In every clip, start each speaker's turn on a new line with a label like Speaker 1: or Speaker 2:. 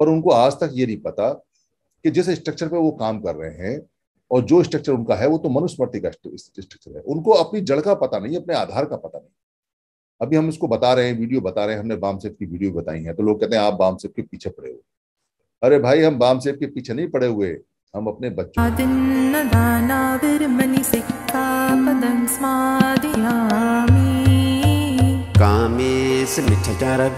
Speaker 1: पर उनको आज तक ये नहीं पता कि जिस स्ट्रक्चर पे वो काम कर रहे हैं और जो स्ट्रक्चर उनका है वो तो मनुस्मृति का स्ट्रक्चर है उनको अपनी जड़ का पता नहीं अपने आधार का पता नहीं अभी हम इसको बता रहे हैं वीडियो बता रहे हैं हमने बाम सेब की वीडियो बताई है तो लोग कहते हैं आप बाम सेब के पीछे पड़े हुए अरे भाई हम बाम सेब के पीछे नहीं पड़े हुए हम अपने बच्चों कामेश मिठचार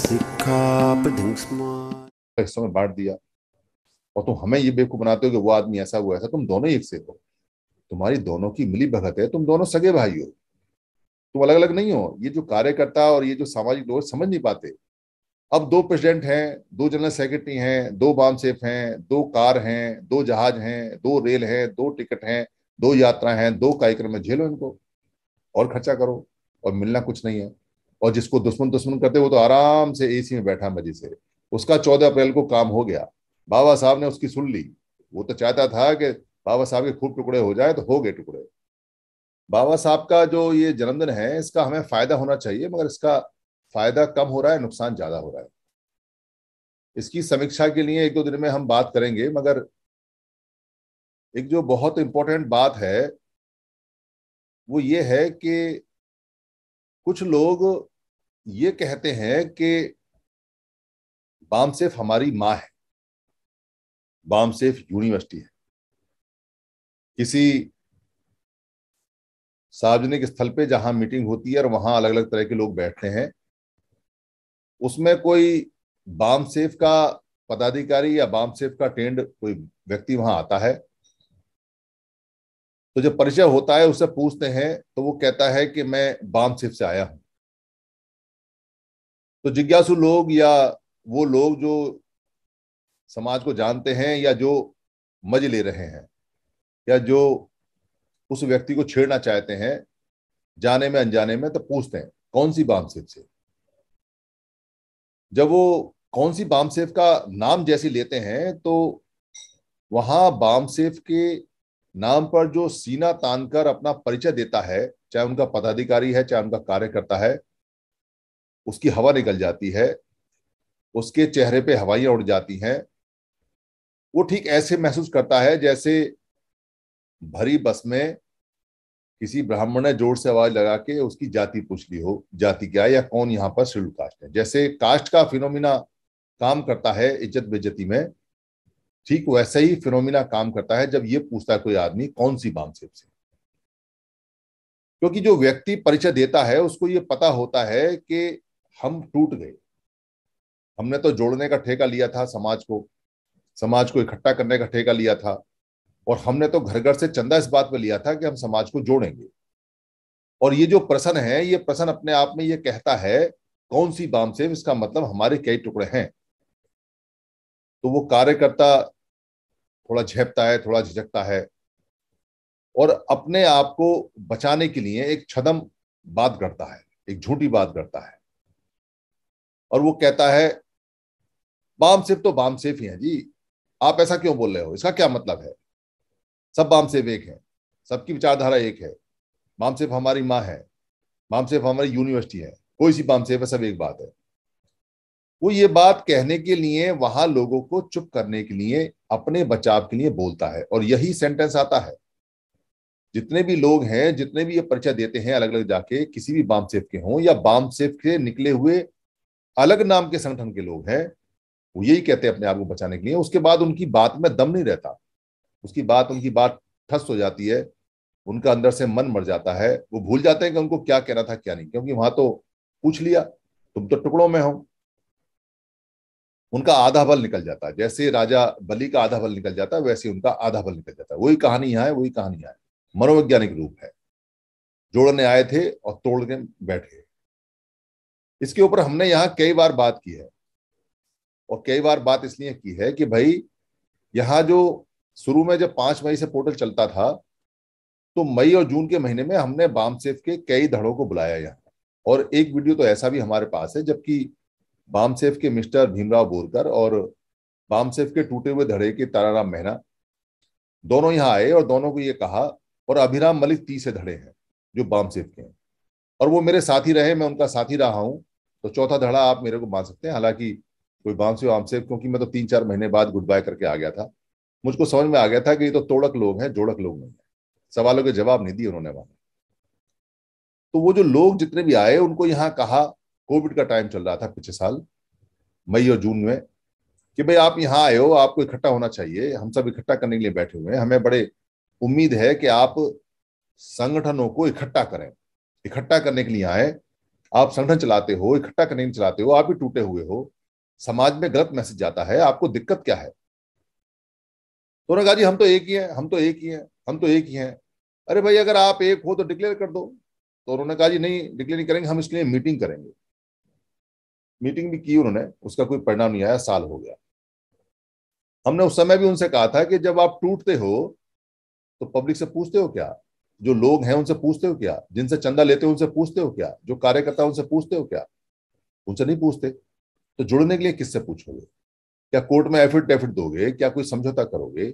Speaker 1: सिखा पदम स्मार हिस्सों में बांट दिया और तुम हमें ये बेवकूफ बनाते हो कि वो आदमी ऐसा वो ऐसा तुम दोनों एक से हो तुम्हारी दोनों की मिली भगत है तुम दोनों सगे भाई हो तुम अलग अलग नहीं हो ये जो कार्यकर्ता और ये जो सामाजिक लोग समझ नहीं पाते अब दो प्रेसिडेंट हैं दो जनरल सेक्रेटरी हैं दो बाम सेफ हैं दो कार हैं दो जहाज हैं दो रेल हैं दो टिकट हैं दो यात्रा हैं दो कार्यक्रम में झेलो इनको और खर्चा करो और मिलना कुछ नहीं है और जिसको दुश्मन दुश्मन करते वो तो आराम से एसी में बैठा मजे से उसका चौदह अप्रैल को काम हो गया बाबा साहब ने उसकी सुन ली वो तो चाहता था कि बाबा साहब के खूब टुकड़े हो जाए तो हो गए टुकड़े बाबा साहब का जो ये जन्मदिन है इसका हमें फायदा होना चाहिए मगर इसका फायदा कम हो रहा है नुकसान ज्यादा हो रहा है इसकी समीक्षा के लिए एक दो दिन में हम बात करेंगे मगर एक जो बहुत इंपॉर्टेंट बात है वो ये है कि कुछ लोग ये कहते हैं कि बामसेफ हमारी माँ है बामसेफ यूनिवर्सिटी है किसी सार्वजनिक स्थल पे जहां मीटिंग होती है और वहां अलग अलग तरह के लोग बैठते हैं उसमें कोई बामसेफ का पदाधिकारी या बामसेफ का टेंड कोई व्यक्ति वहां आता है तो जब परिचय होता है उससे पूछते हैं तो वो कहता है कि मैं बामसेफ से आया हूं तो जिज्ञासु लोग या वो लोग जो समाज को जानते हैं या जो मज ले रहे हैं या जो उस व्यक्ति को छेड़ना चाहते हैं जाने में अनजाने में तो पूछते हैं कौन सी बाम सेफ से जब वो कौन सी बाम सेफ का नाम जैसे लेते हैं तो वहां बाम सेफ के नाम पर जो सीना तानकर अपना परिचय देता है चाहे उनका पदाधिकारी है चाहे उनका कार्यकर्ता है उसकी हवा निकल जाती है उसके चेहरे पे हवाइयां उड़ जाती हैं वो ठीक ऐसे महसूस करता है जैसे भरी बस में किसी ब्राह्मण ने जोर से आवाज लगा के उसकी जाति पूछ ली हो जाति क्या है या कौन यहाँ पर शेड्यूल कास्ट है जैसे कास्ट का फिनोमिना काम करता है इज्जत बेजती में ठीक वैसे ही फिनोमिना काम करता है जब ये पूछता है कोई आदमी कौन सी बामसेप से क्योंकि जो व्यक्ति परिचय देता है उसको ये पता होता है कि हम टूट गए हमने तो जोड़ने का ठेका लिया था समाज को समाज को इकट्ठा करने का ठेका लिया था और हमने तो घर घर से चंदा इस बात पर लिया था कि हम समाज को जोड़ेंगे और ये जो प्रश्न है ये प्रश्न अपने आप में ये कहता है कौन सी बाम से इसका मतलब हमारे कई टुकड़े हैं तो वो कार्यकर्ता थोड़ा झेपता है थोड़ा झिझकता है और अपने आप को बचाने के लिए एक छदम बात करता है एक झूठी बात करता है और वो कहता है बाम सेफ तो बाम सेफ ही है जी आप ऐसा क्यों बोल रहे हो इसका क्या मतलब है सब बाम सेफ एक है सबकी विचारधारा एक है बाम सेफ हमारी माँ है बाम सेफ हमारी यूनिवर्सिटी है कोई सी बाम सेफ है सब एक बात है वो ये बात कहने के लिए वहां लोगों को चुप करने के लिए अपने बचाव के लिए बोलता है और यही सेंटेंस आता है जितने भी लोग हैं जितने भी ये परिचय देते हैं अलग अलग जाके किसी भी बाम सेफ के हों या बाम सेफ के निकले हुए अलग नाम के संगठन के लोग हैं वो यही कहते हैं अपने आप को बचाने के लिए उसके बाद उनकी बात में दम नहीं रहता उसकी बात उनकी बात ठस हो जाती है उनका अंदर से मन मर जाता है वो भूल जाते हैं कि उनको क्या कहना था क्या नहीं क्योंकि वहां तो पूछ लिया तुम तो टुकड़ों में हो उनका आधा बल निकल जाता है जैसे राजा बलि का आधा बल निकल जाता है वैसे उनका आधा बल निकल जाता है वही कहानी यहाँ है वही कहानी यहाँ है मनोवैज्ञानिक रूप है जोड़ने आए थे और तोड़ने बैठे इसके ऊपर हमने यहाँ कई बार बात की है और कई बार बात इसलिए की है कि भाई यहाँ जो शुरू में जब पांच मई से पोर्टल चलता था तो मई और जून के महीने में हमने बाम सेफ के कई धड़ों को बुलाया यहाँ और एक वीडियो तो ऐसा भी हमारे पास है जबकि बाम सेफ के मिस्टर भीमराव बोरकर और बाम सेफ के टूटे हुए धड़े के ताराराम मेहना दोनों यहाँ आए और दोनों को ये कहा और अभिराम मलिक तीसरे धड़े हैं जो बाम सेफ के हैं और वो मेरे साथी रहे मैं उनका साथी रहा हूँ तो चौथा धड़ा आप मेरे को मान सकते हैं हालांकि आम आमसे क्योंकि मैं तो तीन चार महीने बाद गुड बाय करके आ गया था मुझको समझ में आ गया था कि ये तो तोड़क लोग हैं जोड़क लोग नहीं है सवालों के जवाब नहीं दिए उन्होंने वहां तो वो जो लोग जितने भी आए उनको यहाँ कहा कोविड का टाइम चल रहा था पिछले साल मई और जून में कि भाई आप यहाँ आए हो आपको इकट्ठा होना चाहिए हम सब इकट्ठा करने के लिए बैठे हुए हैं हमें बड़े उम्मीद है कि आप संगठनों को इकट्ठा करें इकट्ठा करने के लिए आए आप संगठन चलाते हो इकट्ठा करने के लिए चलाते हो आप भी टूटे हुए हो समाज में गलत मैसेज जाता है आपको दिक्कत क्या है तो उन्होंने कहा जी हम तो एक ही हैं हम तो एक ही हैं हम तो एक ही हैं अरे भाई अगर आप एक हो तो डिक्लेयर कर दो तो उन्होंने कहा जी नहीं डिक्लेयर नहीं करेंगे हम इसके लिए मीटिंग करेंगे मीटिंग भी की उन्होंने उसका कोई परिणाम नहीं आया साल हो गया हमने उस समय भी उनसे कहा था कि जब आप टूटते हो तो पब्लिक से पूछते हो क्या जो लोग हैं उनसे पूछते हो क्या जिनसे चंदा लेते हो उनसे पूछते हो क्या जो कार्यकर्ता उनसे पूछते हो क्या उनसे नहीं पूछते तो जुड़ने के लिए किससे पूछोगे क्या कोर्ट में एफिट डेफिट दोगे क्या कोई समझौता करोगे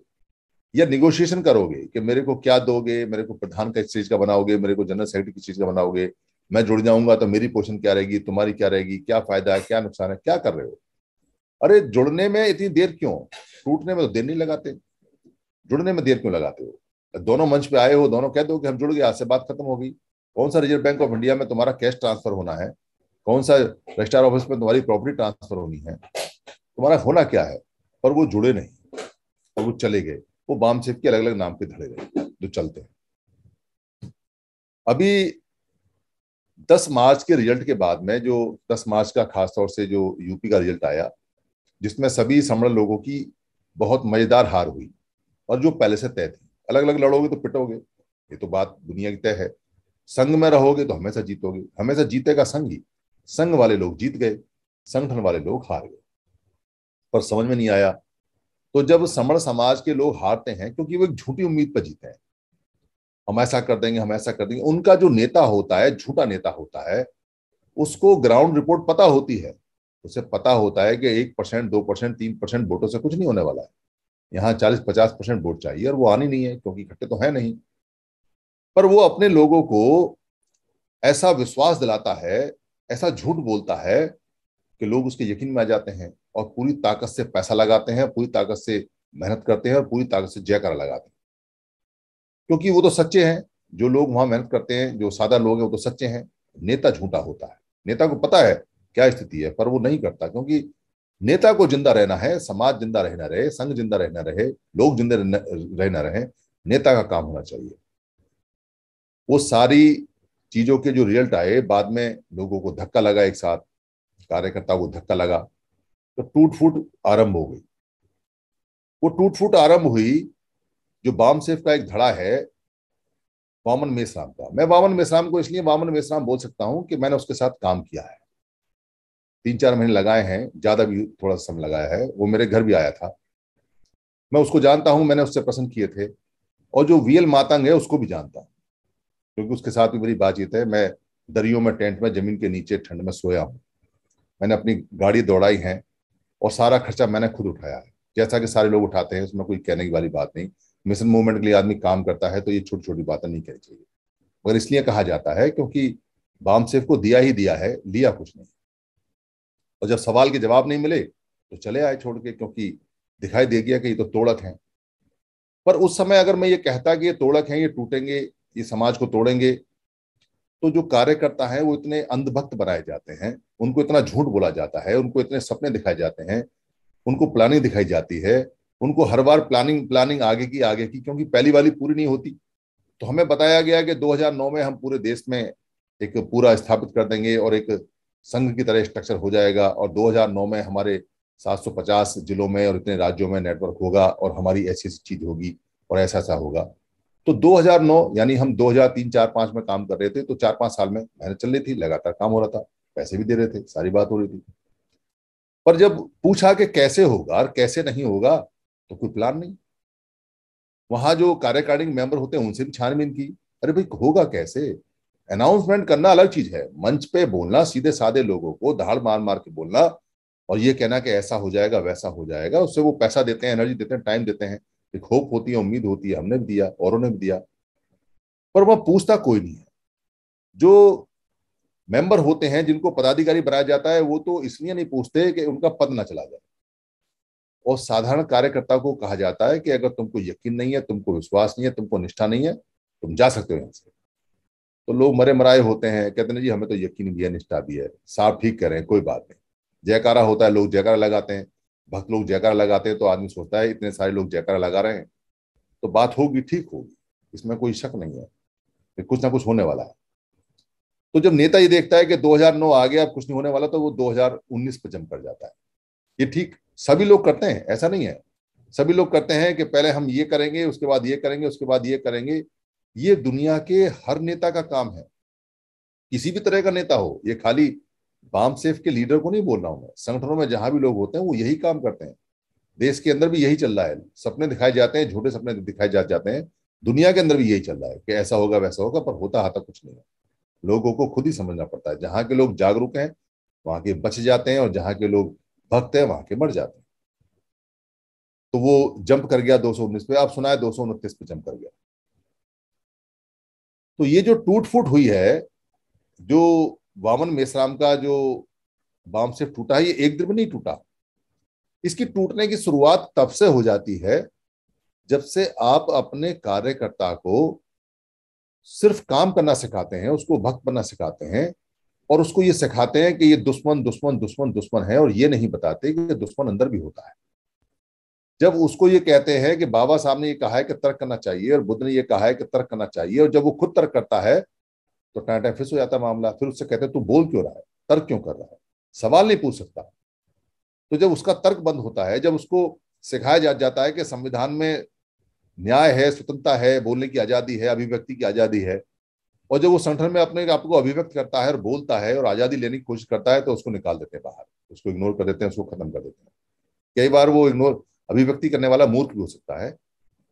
Speaker 1: या निगोशिएशन करोगे कि मेरे को क्या दोगे मेरे को प्रधान का इस चीज का बनाओगे मेरे को जनरल सेक्रेटरी की चीज का बनाओगे मैं जुड़ जाऊंगा तो मेरी पोजिशन क्या रहेगी तुम्हारी क्या रहेगी क्या फायदा है क्या नुकसान है क्या कर रहे हो अरे जुड़ने में इतनी देर क्यों टूटने में तो देर नहीं लगाते जुड़ने में देर क्यों लगाते हो दोनों मंच पे आए हो दोनों कह दो कि हम जुड़ गए आज से बात खत्म होगी कौन सा रिजर्व बैंक ऑफ इंडिया में तुम्हारा कैश ट्रांसफर होना है कौन सा रजिस्ट्रार ऑफिस में तुम्हारी प्रॉपर्टी ट्रांसफर होनी है तुम्हारा होना क्या है पर वो जुड़े नहीं और वो चले गए वो बाम से के अलग अलग नाम के धड़े गए जो चलते हैं अभी 10 मार्च के रिजल्ट के बाद में जो 10 मार्च का खासतौर से जो यूपी का रिजल्ट आया जिसमें सभी समरण लोगों की बहुत मजेदार हार हुई और जो पहले से तय थी अलग अलग लड़ोगे तो पिटोगे ये तो बात दुनिया की तय है संघ में रहोगे तो हमेशा जीतोगे हमेशा जीतेगा संघ ही संघ वाले लोग जीत गए संगठन वाले लोग हार गए पर समझ में नहीं आया तो जब समण समाज के लोग हारते हैं क्योंकि वो एक झूठी उम्मीद पर जीते हैं हम ऐसा कर देंगे हम ऐसा कर देंगे उनका जो नेता होता है झूठा नेता होता है उसको ग्राउंड रिपोर्ट पता होती है उसे पता होता है कि एक परसेंट दो परसेंट तीन परसेंट वोटों से कुछ नहीं होने वाला है यहाँ चालीस पचास परसेंट वोट चाहिए और वो आनी नहीं है क्योंकि इकट्ठे तो है नहीं पर वो अपने लोगों को ऐसा विश्वास दिलाता है ऐसा झूठ बोलता है कि लोग उसके यकीन में आ जाते हैं और पूरी ताकत से पैसा लगाते हैं पूरी ताकत से मेहनत करते हैं और पूरी ताकत से जयकार लगाते हैं क्योंकि वो तो सच्चे हैं जो लोग वहां मेहनत करते हैं जो सादा लोग हैं वो तो सच्चे हैं नेता झूठा होता है नेता को पता है क्या स्थिति है पर वो नहीं करता क्योंकि नेता को जिंदा रहना है समाज जिंदा रहना रहे संघ जिंदा रहना रहे लोग जिंदा रहना रहे नेता का काम होना चाहिए वो सारी चीजों के जो रिजल्ट आए बाद में लोगों को धक्का लगा एक साथ कार्यकर्ताओं को धक्का लगा तो टूट फूट आरंभ हो गई वो टूट फूट आरंभ हुई जो बाम सेफ का एक धड़ा है वामन मेसराम का मैं वामन मेसराम को इसलिए वामन मेसराम बोल सकता हूं कि मैंने उसके साथ काम किया है तीन चार महीने लगाए हैं ज्यादा भी थोड़ा समय लगाया है वो मेरे घर भी आया था मैं उसको जानता हूं मैंने उससे पसंद किए थे और जो वीएल मातंग है उसको भी जानता हूं क्योंकि उसके साथ भी मेरी बातचीत है मैं दरियों में टेंट में जमीन के नीचे ठंड में सोया हूँ मैंने अपनी गाड़ी दौड़ाई है और सारा खर्चा मैंने खुद उठाया है जैसा कि सारे लोग उठाते हैं उसमें कोई कहने की वाली बात नहीं मिशन मूवमेंट के लिए आदमी काम करता है तो ये छोटी छोटी बातें नहीं कहनी चाहिए मगर इसलिए कहा जाता है क्योंकि बाम सेफ को दिया ही दिया है लिया कुछ नहीं और जब सवाल के जवाब नहीं मिले तो चले आए छोड़ के क्योंकि दिखाई दे गया कि ये तो तोड़क है पर उस समय अगर मैं ये कहता कि ये तोड़क है ये टूटेंगे ये समाज को तोड़ेंगे तो जो कार्यकर्ता है वो इतने अंधभक्त बनाए जाते हैं उनको इतना झूठ बोला जाता है उनको इतने सपने दिखाए जाते हैं उनको प्लानिंग दिखाई जाती है उनको हर बार प्लानिंग प्लानिंग आगे की आगे की क्योंकि पहली वाली पूरी नहीं होती तो हमें बताया गया कि 2009 में हम पूरे देश में एक पूरा स्थापित कर देंगे और एक संघ की तरह स्ट्रक्चर हो जाएगा और 2009 में हमारे 750 जिलों में और इतने राज्यों में नेटवर्क होगा और हमारी ऐसी ऐसी चीज होगी और ऐसा ऐसा होगा तो 2009 यानी हम 2003 चार पांच में काम कर रहे थे तो चार पांच साल में मेहनत चल रही थी लगातार काम हो रहा था पैसे भी दे रहे थे सारी बात हो रही थी पर जब पूछा कि कैसे होगा और कैसे नहीं होगा तो कोई प्लान नहीं वहां जो कार्यकारिणी मेंबर होते हैं उनसे भी छानबीन की अरे भाई होगा कैसे अनाउंसमेंट करना अलग चीज है मंच पे बोलना सीधे साधे लोगों को धाड़ मार मार के बोलना और ये कहना कि ऐसा हो जाएगा वैसा हो जाएगा उससे वो पैसा देते हैं एनर्जी देते हैं टाइम देते हैं एक होप होती है उम्मीद होती है हमने भी दिया औरों ने भी दिया पर वह पूछता कोई नहीं है जो मेंबर होते हैं जिनको पदाधिकारी बनाया जाता है वो तो इसलिए नहीं पूछते कि उनका पद ना चला जाए और साधारण कार्यकर्ता को कहा जाता है कि अगर तुमको यकीन नहीं है तुमको विश्वास नहीं है तुमको निष्ठा नहीं है तुम जा सकते हो यहां से तो लोग मरे मराए होते हैं कहते हैं जी हमें तो यकीन भी है निष्ठा भी है साफ ठीक कह रहे हैं कोई बात नहीं जयकारा होता है लोग जयकारा लगाते हैं भक्त लोग जयकारा लगाते हैं तो आदमी सोचता है इतने सारे लोग जयकारा लगा रहे हैं तो बात होगी ठीक होगी इसमें कोई शक नहीं है कुछ ना कुछ होने वाला है तो जब नेता ये देखता है कि 2009 आ गया अब कुछ नहीं होने वाला तो वो 2019 पर जम कर जाता है ये ठीक सभी लोग करते हैं ऐसा नहीं है सभी लोग करते हैं कि पहले हम ये करेंगे उसके बाद ये करेंगे उसके बाद ये करेंगे ये दुनिया के हर नेता का काम है किसी भी तरह का नेता हो ये खाली बाम सेफ के लीडर को नहीं बोल रहा हूं मैं संगठनों में जहां भी लोग होते हैं वो यही काम करते हैं देश के अंदर भी यही चल रहा है सपने दिखाए जाते हैं झूठे सपने दिखाए जा जाते हैं दुनिया के अंदर भी यही चल रहा है कि ऐसा होगा वैसा होगा पर होता हाथा कुछ नहीं है लोगों को खुद ही समझना पड़ता है जहां के लोग जागरूक हैं वहां के बच जाते हैं और जहां के लोग भक्त हैं वहां के मर जाते हैं तो वो जंप कर गया दो पे आप सुनाए दो पे जंप कर गया तो ये जो टूट फूट हुई है जो वामन मेसराम का जो बाम से टूटा है ये एक दिन में नहीं टूटा इसकी टूटने की शुरुआत तब से हो जाती है जब से आप अपने कार्यकर्ता को सिर्फ काम करना सिखाते हैं उसको भक्त बनना सिखाते हैं और उसको ये सिखाते हैं कि ये दुश्मन दुश्मन दुश्मन दुश्मन है और ये नहीं बताते कि दुश्मन अंदर भी होता है जब उसको ये कहते हैं कि बाबा साहब ने ये कहा है कि तर्क करना चाहिए और बुद्ध ने ये कहा है कि तर्क करना चाहिए और जब वो खुद तर्क करता है तो टाइम फिर हो जाता मामला फिर उससे कहते हैं तू बोल क्यों रहा है तर्क क्यों कर रहा है सवाल नहीं पूछ सकता तो जब उसका तर्क बंद होता है जब उसको सिखाया जा जाता है कि संविधान में न्याय है स्वतंत्रता है बोलने की आज़ादी है अभिव्यक्ति की आज़ादी है और जब वो संगठन में अपने आप को अभिव्यक्त करता है और बोलता है और आज़ादी लेने की कोशिश करता है तो उसको निकाल देते हैं बाहर उसको इग्नोर कर देते हैं उसको खत्म कर देते हैं कई बार वो इग्नोर अभिव्यक्ति करने वाला मूर्ख भी हो सकता है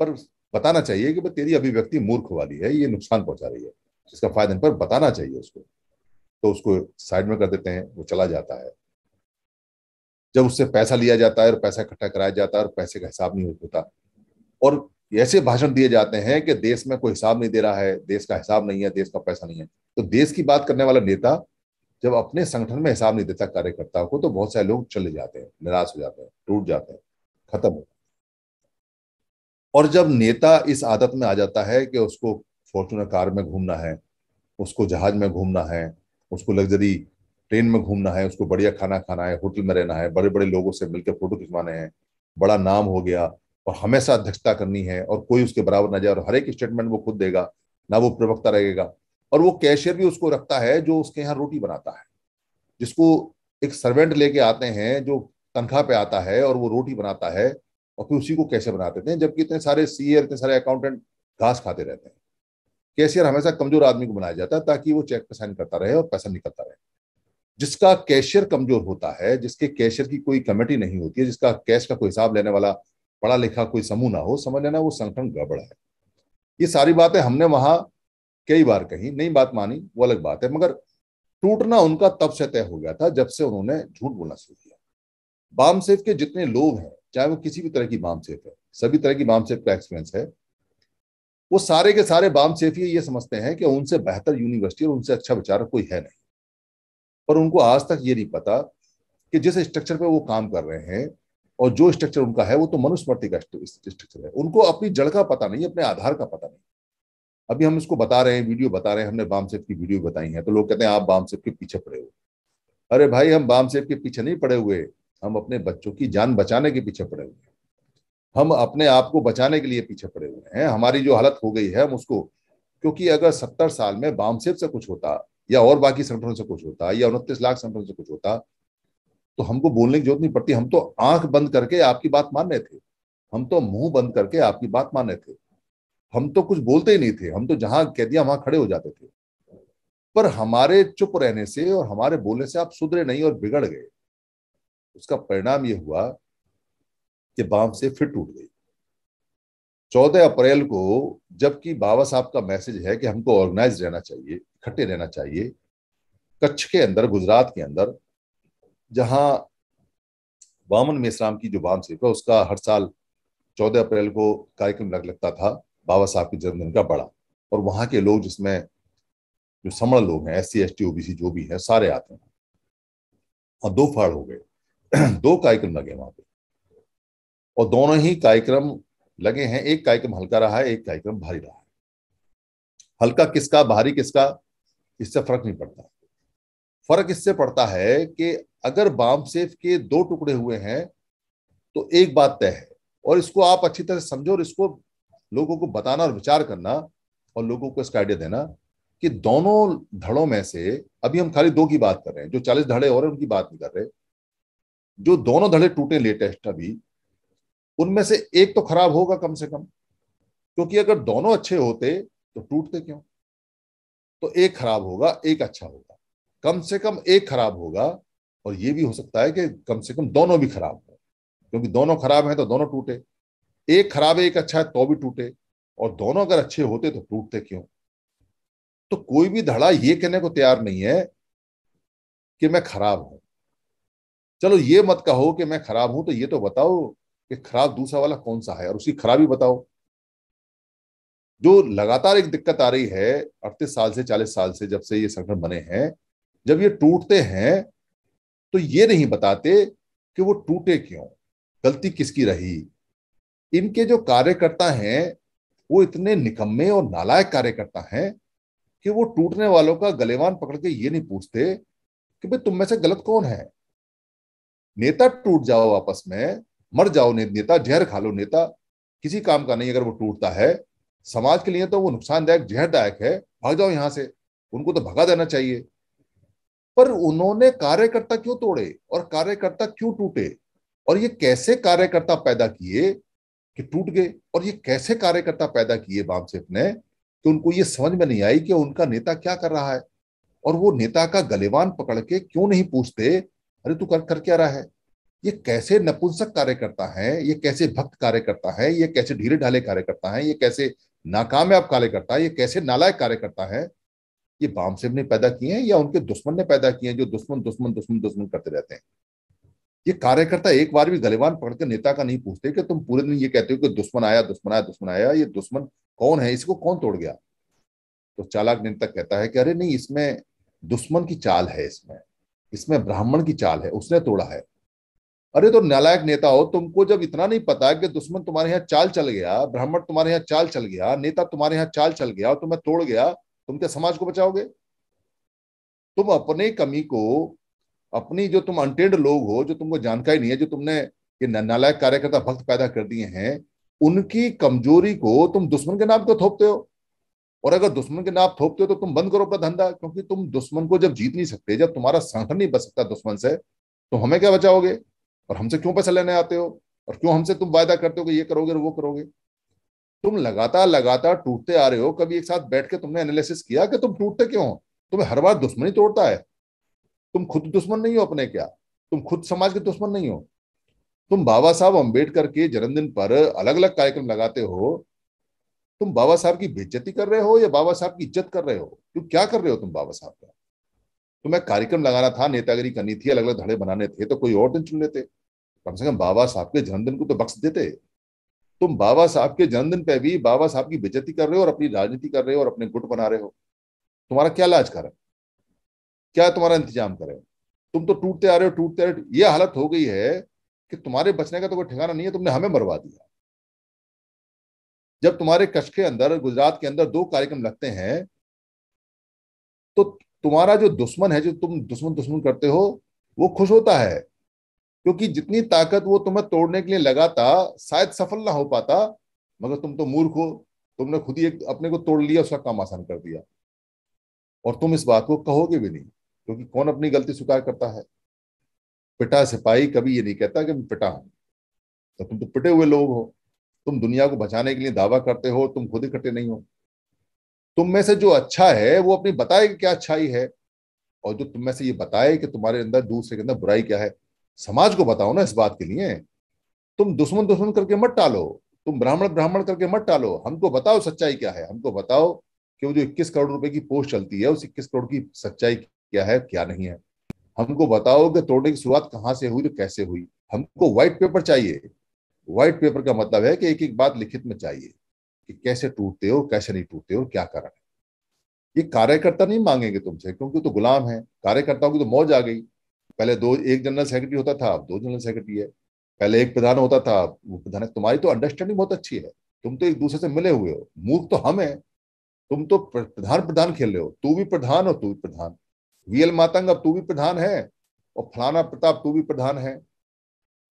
Speaker 1: पर बताना चाहिए कि तेरी अभिव्यक्ति मूर्ख वाली है ये नुकसान पहुंचा रही है जिसका फायदा इन पर बताना चाहिए उसको तो उसको साइड में कर देते हैं वो चला जाता है जब उससे पैसा लिया जाता है और पैसा इकट्ठा कराया जाता है और पैसे का हिसाब नहीं होता और ऐसे भाषण दिए जाते हैं कि देश में कोई हिसाब नहीं दे रहा है देश का हिसाब नहीं है देश का पैसा नहीं है तो देश की बात करने वाला नेता जब अपने संगठन में हिसाब नहीं देता कार्यकर्ताओं को तो बहुत सारे लोग चले जाते हैं निराश हो जाते हैं टूट जाते हैं खत्म हो और जब नेता इस आदत में आ जाता है कि उसको फॉर्चूनर कार में घूमना है उसको जहाज में घूमना है उसको लग्जरी ट्रेन में घूमना है उसको बढ़िया खाना खाना है होटल में रहना है बड़े बड़े लोगों से मिलकर फोटो खिंचवाने हैं बड़ा नाम हो गया और हमेशा अध्यक्षता करनी है और कोई उसके बराबर ना जाए और हर एक स्टेटमेंट वो खुद देगा ना वो प्रवक्ता रहेगा और वो कैशियर भी उसको रखता है जो उसके यहाँ रोटी बनाता है जिसको एक सर्वेंट लेके आते हैं जो तनख्वाह पे आता है और वो रोटी बनाता है और फिर उसी को कैसे बना देते हैं जबकि इतने सारे सीए इतने सारे अकाउंटेंट घास खाते रहते हैं कैशियर हमेशा कमजोर आदमी को बनाया जाता है ताकि वो चेक पे साइन करता रहे और पैसा निकलता रहे जिसका कैशियर कमजोर होता है जिसके कैशियर की कोई कमेटी नहीं होती है जिसका कैश का कोई हिसाब लेने वाला पढ़ा लिखा कोई समूह ना हो समझ लेना वो संगठन गड़बड़ है ये सारी बातें हमने वहां कई बार कही नई बात मानी वो अलग बात है मगर टूटना उनका तब से तय हो गया था जब से उन्होंने झूठ बोलना शुरू किया बामसेफ के जितने लोग हैं चाहे वो किसी भी तरह की सेफ है सभी तरह की सेफ का एक्सपीरियंस है वो सारे के सारे बाम सेफी ये समझते हैं कि उनसे बेहतर यूनिवर्सिटी और उनसे अच्छा विचारक कोई है नहीं पर उनको आज तक ये नहीं पता कि जिस स्ट्रक्चर पे वो काम कर रहे हैं और जो स्ट्रक्चर उनका है वो तो मनुस्मृति का स्ट्रक्चर है उनको अपनी जड़ का पता नहीं अपने आधार का पता नहीं अभी हम इसको बता रहे हैं वीडियो बता रहे हैं हमने बाम सेफ की वीडियो बताई है तो लोग कहते हैं आप बाम सेफ के पीछे पड़े हुए अरे भाई हम बाम सेफ के पीछे नहीं पड़े हुए हम अपने बच्चों की जान बचाने के पीछे पड़े हुए हम अपने आप को बचाने के लिए पीछे पड़े हुए हैं हमारी जो हालत हो गई है हम उसको क्योंकि अगर सत्तर साल में बामसेब से कुछ होता या और बाकी संगठनों से कुछ होता या उनतीस लाख संगठनों से कुछ होता तो हमको बोलने की जरूरत नहीं पड़ती हम तो आंख बंद करके आपकी बात मान रहे थे हम तो मुंह बंद करके आपकी बात मान रहे थे हम तो कुछ बोलते ही नहीं थे हम तो जहां कह दिया वहां खड़े हो जाते थे पर हमारे चुप रहने से और हमारे बोलने से आप सुधरे नहीं और बिगड़ गए उसका परिणाम यह हुआ के बाम से फिर टूट गई चौदह अप्रैल को जबकि बाबा साहब का मैसेज है कि हमको ऑर्गेनाइज रहना चाहिए इकट्ठे रहना चाहिए कच्छ के अंदर गुजरात के अंदर जहां वामन मेसराम की जो बाम सेवा उसका हर साल चौदह अप्रैल को कार्यक्रम लग लगता था बाबा साहब के जन्मदिन का बड़ा और वहां के लोग जिसमें जो समण लोग हैं S C S T OBC जो भी है सारे आते हैं और दो फाड़ हो गए दो कार्यक्रम लगे वहां पे और दोनों ही कार्यक्रम लगे हैं एक कार्यक्रम हल्का रहा है एक कार्यक्रम भारी रहा है हल्का किसका भारी किसका इससे फर्क नहीं पड़ता फर्क इससे पड़ता है कि अगर बाम सेफ के दो टुकड़े हुए हैं तो एक बात तय है और इसको आप अच्छी तरह समझो और इसको लोगों को बताना और विचार करना और लोगों को इसका आइडिया देना कि दोनों धड़ों में से अभी हम खाली दो की बात कर रहे हैं जो चालीस धड़े और उनकी बात नहीं कर रहे जो दोनों धड़े टूटे लेटेस्ट अभी उनमें से एक तो खराब होगा कम से कम क्योंकि अगर दोनों अच्छे होते तो टूटते क्यों तो एक खराब होगा एक अच्छा होगा कम से कम एक खराब होगा और यह भी हो सकता है कि कम से कम दोनों भी खराब हो क्योंकि दोनों खराब हैं तो दोनों टूटे एक खराब एक अच्छा है तो भी टूटे और दोनों अगर अच्छे होते तो टूटते क्यों तो कोई भी धड़ा ये कहने को तैयार नहीं है कि मैं खराब हूं चलो ये मत कहो कि मैं खराब हूं तो ये तो बताओ कि खराब दूसरा वाला कौन सा है और उसकी खराबी बताओ जो लगातार एक दिक्कत आ रही है अड़तीस साल से चालीस साल से जब से ये संगठन बने हैं जब ये टूटते हैं तो ये नहीं बताते कि वो टूटे क्यों गलती किसकी रही इनके जो कार्यकर्ता हैं वो इतने निकम्मे और नालायक कार्यकर्ता हैं कि वो टूटने वालों का गलेवान पकड़ के ये नहीं पूछते कि भाई तुम में से गलत कौन है नेता टूट जाओ आपस में मर जाओ नेता जहर खा लो नेता किसी काम का नहीं अगर वो टूटता है समाज के लिए तो वो नुकसानदायक जहरदायक है भाग जाओ यहां से उनको तो भगा देना चाहिए पर उन्होंने कार्यकर्ता क्यों तोड़े और कार्यकर्ता क्यों टूटे और ये कैसे कार्यकर्ता पैदा किए कि टूट गए और ये कैसे कार्यकर्ता पैदा किए बामसेफ ने कि तो उनको ये समझ में नहीं आई कि उनका नेता क्या कर रहा है और वो नेता का गलेवान पकड़ के क्यों नहीं पूछते अरे तू कर कर क्या रहा है ये कैसे नपुंसक कार्य करता है ये कैसे भक्त कार्य करता है ये कैसे ढीले ढाले कार्य करता है ये कैसे नाकामयाब कार्य करता है ये कैसे नालायक कार्य करता है ये बामसेब ने पैदा किए हैं या उनके दुश्मन ने पैदा किए हैं जो दुश्मन दुश्मन दुश्मन दुश्मन करते रहते हैं ये कार्यकर्ता एक बार भी गलेवान पकड़कर नेता का नहीं पूछते कि तुम पूरे दिन ये कहते हो कि दुश्मन आया दुश्मन आया दुश्मन आया ये दुश्मन कौन है इसको कौन तोड़ गया तो चालाक नेता कहता है कि अरे नहीं इसमें दुश्मन की चाल है इसमें इसमें ब्राह्मण की चाल है उसने तोड़ा है अरे तो नालायक नेता हो तुमको जब इतना नहीं पता कि दुश्मन तुम्हारे यहाँ चाल चल गया ब्राह्मण तुम्हारे यहाँ चाल चल गया नेता तुम्हारे यहाँ चाल चल गया और तुम्हें तोड़ गया तुम क्या समाज को बचाओगे तुम अपने कमी को अपनी जो तुम अनटेंड लोग हो जो तुमको जानकारी नहीं है जो तुमने ये नालायक कार्यकर्ता भक्त पैदा कर दिए हैं उनकी कमजोरी को तुम दुश्मन के नाम को थोपते हो और अगर दुश्मन के नाम थोपते हो तो तुम बंद करो अपना धंधा क्योंकि तुम दुश्मन को जब जीत नहीं सकते जब तुम्हारा संगठन नहीं बच सकता दुश्मन से तो हमें क्या बचाओगे और हमसे क्यों पैसा लेने आते हो और क्यों हमसे तुम वायदा करते हो कि ये करोगे और वो करोगे तुम लगातार लगातार टूटते आ रहे हो कभी एक साथ बैठ के तुमने एनालिसिस किया कि तुम टूटते क्यों हो तुम्हें हर बार दुश्मनी तोड़ता है तुम खुद दुश्मन नहीं हो अपने क्या तुम खुद समाज के दुश्मन नहीं हो तुम बाबा साहब अम्बेडकर के जन्मदिन पर अलग अलग कार्यक्रम लगाते हो तुम बाबा साहब की बेज्जती कर रहे हो या बाबा साहब की इज्जत कर रहे हो तुम क्या कर रहे हो तुम बाबा साहब का तुम्हें कार्यक्रम लगाना था नेतागिरी करनी थी अलग अलग धड़े बनाने थे तो कोई और दिन चुन लेते कम से कम बाबा साहब के जन्मदिन को तो बख्श देते तुम बाबा साहब के जन्मदिन पे भी बाबा साहब की बेजती कर रहे हो और अपनी राजनीति कर रहे हो और अपने गुट बना रहे हो तुम्हारा क्या लाज कर क्या तुम्हारा इंतजाम करे तुम तो टूटते आ रहे हो टूटते आ रहे हो ये हालत हो गई है कि तुम्हारे बचने का तो कोई ठिकाना नहीं है तुमने हमें मरवा दिया जब तुम्हारे कच्छ के अंदर गुजरात के अंदर दो कार्यक्रम लगते हैं तो तुम्हारा जो दुश्मन है जो तुम दुश्मन दुश्मन करते हो वो खुश होता है क्योंकि जितनी ताकत वो तुम्हें तोड़ने के लिए लगाता शायद सफल ना हो पाता मगर तुम तो मूर्ख हो तुमने खुद ही एक अपने को तोड़ लिया उसका काम आसान कर दिया और तुम इस बात को कहोगे भी नहीं क्योंकि कौन अपनी गलती स्वीकार करता है पिटा सिपाही कभी ये नहीं कहता कि मैं पिटा हूं तो तुम तो पिटे हुए लोग हो तुम दुनिया को बचाने के लिए दावा करते हो तुम खुद इकट्ठे नहीं हो तुम में से जो अच्छा है वो अपनी बताए कि क्या अच्छाई है और जो तुम में से ये बताए कि तुम्हारे अंदर दूसरे के अंदर बुराई क्या है समाज को बताओ ना इस बात के लिए तुम दुश्मन दुश्मन करके मत टालो तुम ब्राह्मण ब्राह्मण करके मत टालो हमको बताओ सच्चाई क्या है हमको बताओ कि वो जो इक्कीस करोड़ रुपए की पोस्ट चलती है उस इक्कीस करोड़ की सच्चाई क्या है क्या नहीं है हमको बताओ कि तोड़ने की शुरुआत कहाँ से हुई तो कैसे हुई हमको व्हाइट पेपर चाहिए व्हाइट पेपर का मतलब है कि एक एक बात लिखित में चाहिए कि कैसे टूटते हो कैसे नहीं टूटते हो क्या कारण है ये कार्यकर्ता नहीं मांगेंगे तुमसे क्योंकि तो गुलाम है कार्यकर्ताओं की तो मौज आ गई पहले दो एक जनरल सेक्रेटरी होता था अब दो जनरल सेक्रेटरी है पहले एक प्रधान होता था वो प्रधान है तुम्हारी तो अंडरस्टैंडिंग बहुत अच्छी है तुम तो एक दूसरे से मिले हुए हो मूर्ख तो हम है तुम तो प्रधान प्रधान खेल रहे हो तू भी प्रधान हो तू भी प्रधान एल मातंग अब तू भी प्रधान है और फलाना प्रताप तू भी प्रधान है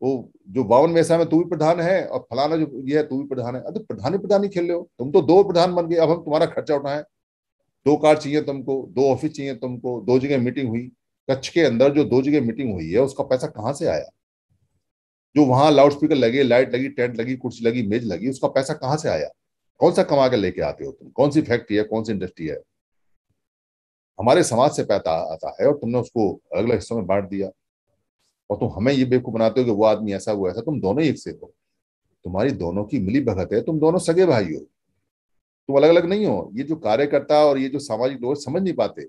Speaker 1: वो जो बावन मेसा में तू भी प्रधान है और फलाना जो ये है तू भी प्रधान है अरे प्रधान ही प्रधान ही खेल रहे हो तुम तो दो प्रधान बन गए अब हम तुम्हारा खर्चा उठाए दो कार चाहिए तुमको दो ऑफिस चाहिए तुमको दो जगह मीटिंग हुई कच्छ के अंदर जो दो जगह मीटिंग हुई है उसका पैसा कहाँ से आया जो वहां लाउड स्पीकर लगे लाइट लगी टेंट लगी कुर्सी लगी मेज लगी उसका पैसा कहाँ से आया कौन सा कमा के लेके आते हो तुम कौन सी फैक्ट्री है कौन सी इंडस्ट्री है हमारे समाज से पैसा आता है और तुमने उसको अलग अलग हिस्सों में बांट दिया और तुम हमें ये बेवकूफ बनाते हो कि वो आदमी ऐसा वो ऐसा तुम दोनों एक से हो तुम्हारी दोनों की मिली भगत है तुम दोनों सगे भाई हो तुम अलग अलग नहीं हो ये जो कार्यकर्ता और ये जो सामाजिक लोग समझ नहीं पाते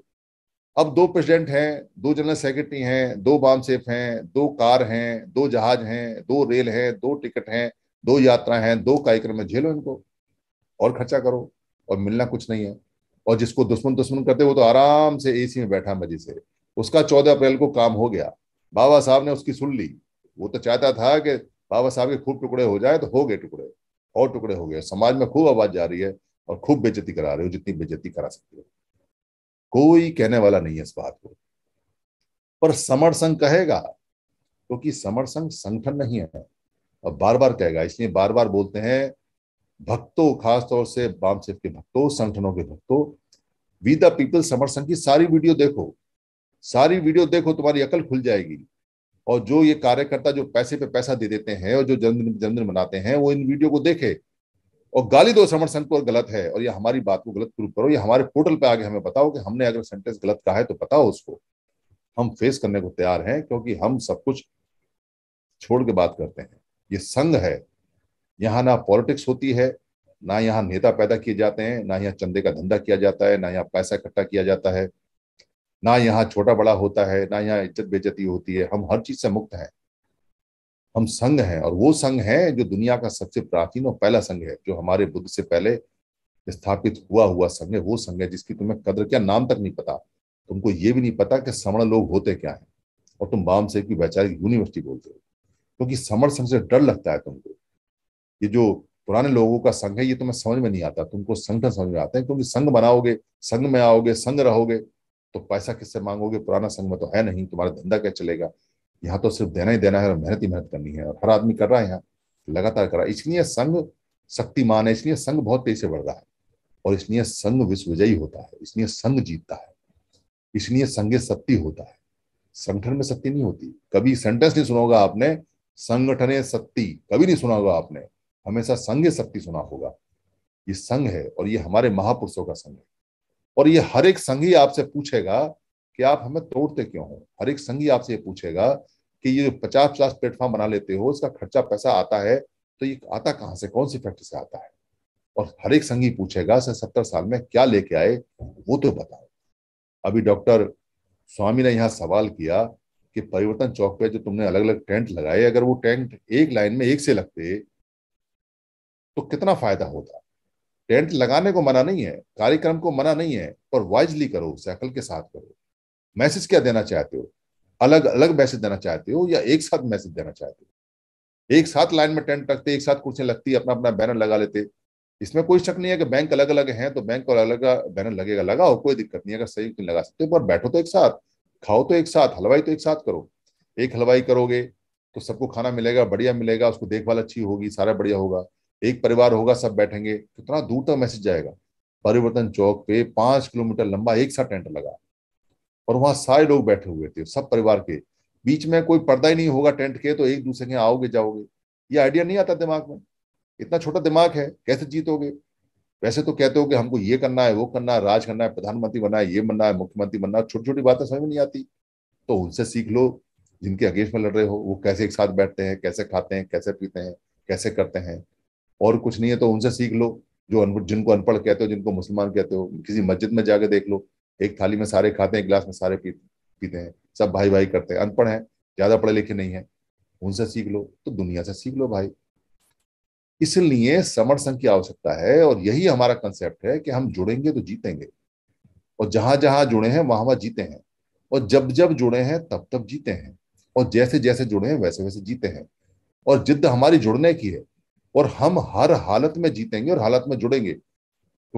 Speaker 1: अब दो प्रेसिडेंट हैं दो जनरल सेक्रेटरी हैं दो बाम सेफ हैं दो कार हैं दो जहाज हैं दो रेल हैं दो टिकट हैं दो यात्रा हैं दो कार्यक्रम है झेलो इनको और खर्चा करो और मिलना कुछ नहीं है और जिसको दुश्मन दुश्मन करते वो तो आराम से एसी में बैठा मजे से उसका चौदह अप्रैल को काम हो गया बाबा साहब ने उसकी सुन ली वो तो चाहता था कि बाबा साहब के खूब टुकड़े हो जाए तो हो गए टुकड़े और टुकड़े हो गए समाज में खूब आवाज जा रही है और खूब बेजती करा रहे हो जितनी बेजती करा सकते हो कोई कहने वाला नहीं है इस बात को पर समर संघ कहेगा क्योंकि तो समर संघ संगठन नहीं है और बार बार कहेगा इसलिए बार बार बोलते हैं भक्तों खासतौर से बाम सिफ के भक्तों संगठनों के भक्तों वी द पीपल समर संघ की सारी वीडियो देखो सारी वीडियो देखो तुम्हारी अकल खुल जाएगी और जो ये कार्यकर्ता जो पैसे पे पैसा दे देते हैं और जो जन्मदिन जन्मदिन मनाते हैं वो इन वीडियो को देखे और गाली दो समर संघ को गलत है और ये हमारी बात को गलत प्रूव करो ये हमारे पोर्टल पे आगे हमें बताओ कि हमने अगर सेंटेंस गलत कहा है तो बताओ उसको हम फेस करने को तैयार हैं क्योंकि हम सब कुछ छोड़ के बात करते हैं ये संघ है यहाँ ना पॉलिटिक्स होती है ना यहाँ नेता पैदा किए जाते हैं ना यहाँ चंदे का धंधा किया जाता है ना यहाँ पैसा इकट्ठा किया जाता है ना यहाँ छोटा बड़ा होता है ना यहाँ इज्जत बेजती होती है हम हर चीज से मुक्त हैं हम संघ हैं और वो संघ है जो दुनिया का सबसे प्राचीन और पहला संघ है जो हमारे बुद्ध से पहले स्थापित हुआ हुआ संघ है वो संघ है जिसकी तुम्हें कदर क्या नाम तक नहीं पता तुमको ये भी नहीं पता कि समण लोग होते क्या हैं और तुम बाम से की वैचारिक यूनिवर्सिटी बोलते हो क्योंकि समण संघ से डर लगता है तुमको ये जो पुराने लोगों का संघ है ये तुम्हें समझ में नहीं आता तुमको संगठन समझ में आता है क्योंकि संघ बनाओगे संघ में आओगे संघ रहोगे तो पैसा किससे मांगोगे पुराना संघ में तो है नहीं तुम्हारा धंधा क्या चलेगा यहाँ तो सिर्फ देना ही देना है और मेहनत ही मेहनत करनी है और हर आदमी कर रहा है यहाँ लगातार कर रहा है इसलिए संघ शक्तिमान है इसलिए संघ बहुत तेजी से बढ़ रहा है और इसलिए संघ विश्वविजयी होता है इसलिए संघ जीतता है इसलिए संघ शक्ति होता है संगठन में शक्ति नहीं होती कभी सेंटेंस नहीं सुना होगा आपने संगठन शक्ति कभी नहीं सुना होगा आपने हमेशा संघ शक्ति सुना होगा ये संघ है और ये हमारे महापुरुषों का संघ है और ये हर एक संघ ही आपसे पूछेगा कि आप हमें तोड़ते क्यों हो हर एक संगी आपसे ये पूछेगा कि ये पचास पचास प्लेटफॉर्म बना लेते हो इसका खर्चा पैसा आता है तो ये आता कहाँ से कौन सी फैक्ट्री से आता है और हर एक संगी पूछेगा सर सत्तर साल में क्या लेके आए वो तो बताओ अभी डॉक्टर स्वामी ने यहाँ सवाल किया कि परिवर्तन चौक पे जो तुमने अलग अलग टेंट लगाए अगर वो टेंट एक लाइन में एक से लगते तो कितना फायदा होता टेंट लगाने को मना नहीं है कार्यक्रम को मना नहीं है पर वाइजली करो साइकिल के साथ करो मैसेज क्या देना चाहते हो अलग अलग मैसेज देना चाहते हो या एक साथ मैसेज देना चाहते हो एक साथ लाइन में टेंट रखते एक साथ कुर्सियां लगती अपना अपना बैनर लगा लेते इसमें कोई शक नहीं है कि बैंक अलग अलग हैं तो बैंक और अलग बैनर लगेगा लगाओ कोई दिक्कत नहीं अगर सही लगा सकते हो पर बैठो तो एक साथ खाओ तो एक साथ हलवाई तो एक साथ करो एक हलवाई करोगे तो सबको खाना मिलेगा बढ़िया मिलेगा उसको देखभाल अच्छी होगी सारा बढ़िया होगा एक परिवार होगा सब बैठेंगे कितना दूर तक मैसेज जाएगा परिवर्तन चौक पे पांच किलोमीटर लंबा एक साथ टेंट लगा और वहां सारे लोग बैठे हुए थे सब परिवार के बीच में कोई पर्दा ही नहीं होगा टेंट के तो एक दूसरे के आओगे जाओगे ये आइडिया नहीं आता दिमाग में इतना छोटा दिमाग है कैसे जीतोगे वैसे तो कहते हो कि हमको ये करना है वो करना है राज करना है प्रधानमंत्री बनना है ये बनना है मुख्यमंत्री बनना है छोटी छोटी बातें समझ में नहीं आती तो उनसे सीख लो जिनके अगेंस्ट में लड़ रहे हो वो कैसे एक साथ बैठते हैं कैसे खाते हैं कैसे पीते हैं कैसे करते हैं और कुछ नहीं है तो उनसे सीख लो जो जिनको अनपढ़ कहते हो जिनको मुसलमान कहते हो किसी मस्जिद में जाके देख लो एक थाली में सारे खाते हैं एक गिलास में सारे पी, पीते हैं सब भाई भाई करते हैं अनपढ़ है ज्यादा पढ़े लिखे नहीं है उनसे सीख लो तो दुनिया से सीख लो भाई इसलिए समर संघ की आवश्यकता है और यही हमारा कंसेप्ट है कि हम जुड़ेंगे तो जीतेंगे और जहां जहां जुड़े हैं वहां वहां जीते हैं और जब जब जुड़े हैं तब तब जीते हैं और जैसे जैसे जुड़े हैं वैसे वैसे जीते हैं और जिद हमारी जुड़ने की है और हम हर हालत में जीतेंगे और हालत में जुड़ेंगे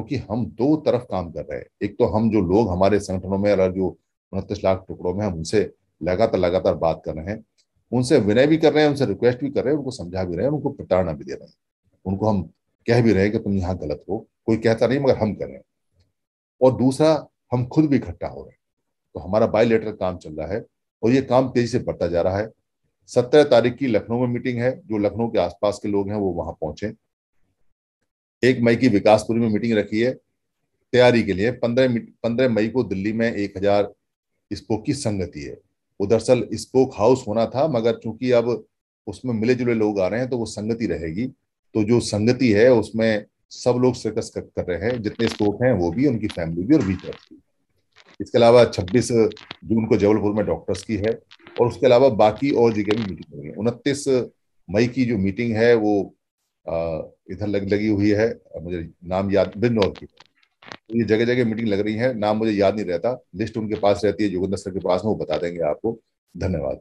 Speaker 1: क्योंकि हम दो तरफ काम कर रहे हैं एक तो हम जो लोग हमारे संगठनों में अलग जो उनतीस लाख टुकड़ों में हम उनसे लगातार लगातार बात कर रहे हैं उनसे विनय भी कर रहे हैं उनसे रिक्वेस्ट भी कर रहे हैं उनको समझा भी रहे हैं उनको प्रताड़ना भी दे रहे हैं उनको हम कह भी रहे हैं कि तुम यहाँ गलत हो कोई कहता नहीं मगर हम कर रहे हैं और दूसरा हम खुद भी इकट्ठा हो रहे हैं तो हमारा लेटर काम चल रहा है और ये काम तेजी से बढ़ता जा रहा है सत्रह तारीख की लखनऊ में मीटिंग है जो लखनऊ के आसपास के लोग हैं वो वहां पहुंचे एक मई की विकासपुरी में मीटिंग रखी है तैयारी के लिए पंद्रह पंद्रह मई को दिल्ली में एक हजार स्पोक की संगति है वो दरअसल स्पोक हाउस होना था मगर चूंकि अब उसमें मिले जुले लोग आ रहे हैं तो वो संगति रहेगी तो जो संगति है उसमें सब लोग शिरकत कर रहे हैं जितने स्पोक हैं वो भी उनकी फैमिली भी और भीतर भी इसके अलावा 26 जून को जबलपुर में डॉक्टर्स की है और उसके अलावा बाकी और जगह भी मीटिंग होगी उनतीस मई की जो मीटिंग है वो इधर लग लगी हुई है मुझे नाम याद बिन्नौर की तो ये जगह जगह मीटिंग लग रही है नाम मुझे याद नहीं रहता लिस्ट उनके पास रहती है जोगिंदर सर के पास में वो बता देंगे आपको धन्यवाद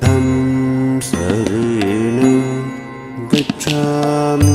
Speaker 2: रेण गच्छामि